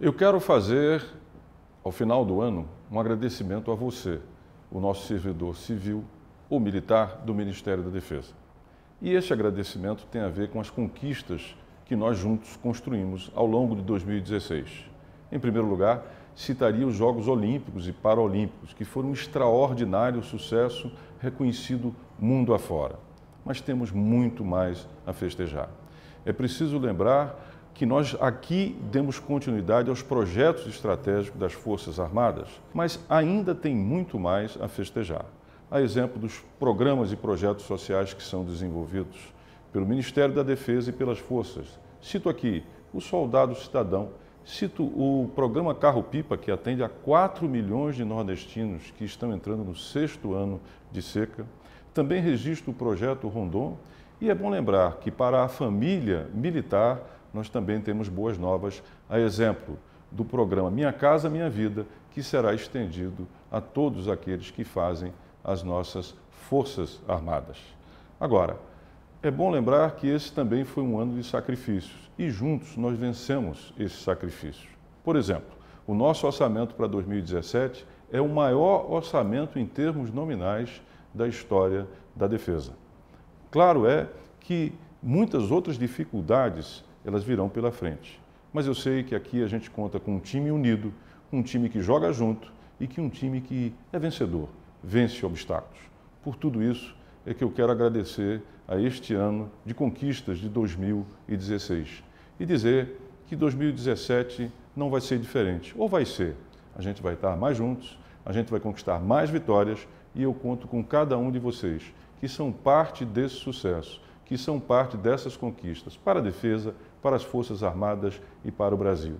Eu quero fazer, ao final do ano, um agradecimento a você, o nosso servidor civil ou militar do Ministério da Defesa. E esse agradecimento tem a ver com as conquistas que nós juntos construímos ao longo de 2016. Em primeiro lugar, citaria os Jogos Olímpicos e Paralímpicos, que foram um extraordinário sucesso reconhecido mundo afora. Mas temos muito mais a festejar. É preciso lembrar que nós aqui demos continuidade aos projetos estratégicos das Forças Armadas, mas ainda tem muito mais a festejar. A exemplo dos programas e projetos sociais que são desenvolvidos pelo Ministério da Defesa e pelas Forças. Cito aqui o Soldado Cidadão, cito o programa Carro Pipa, que atende a 4 milhões de nordestinos que estão entrando no sexto ano de seca. Também registro o projeto Rondon. E é bom lembrar que, para a família militar, nós também temos boas novas, a exemplo do programa Minha Casa Minha Vida, que será estendido a todos aqueles que fazem as nossas Forças Armadas. Agora, é bom lembrar que esse também foi um ano de sacrifícios e juntos nós vencemos esses sacrifícios. Por exemplo, o nosso orçamento para 2017 é o maior orçamento em termos nominais da história da defesa. Claro é que muitas outras dificuldades elas virão pela frente. Mas eu sei que aqui a gente conta com um time unido, um time que joga junto e que um time que é vencedor, vence obstáculos. Por tudo isso é que eu quero agradecer a este ano de conquistas de 2016 e dizer que 2017 não vai ser diferente, ou vai ser. A gente vai estar mais juntos, a gente vai conquistar mais vitórias e eu conto com cada um de vocês que são parte desse sucesso que são parte dessas conquistas para a defesa, para as Forças Armadas e para o Brasil.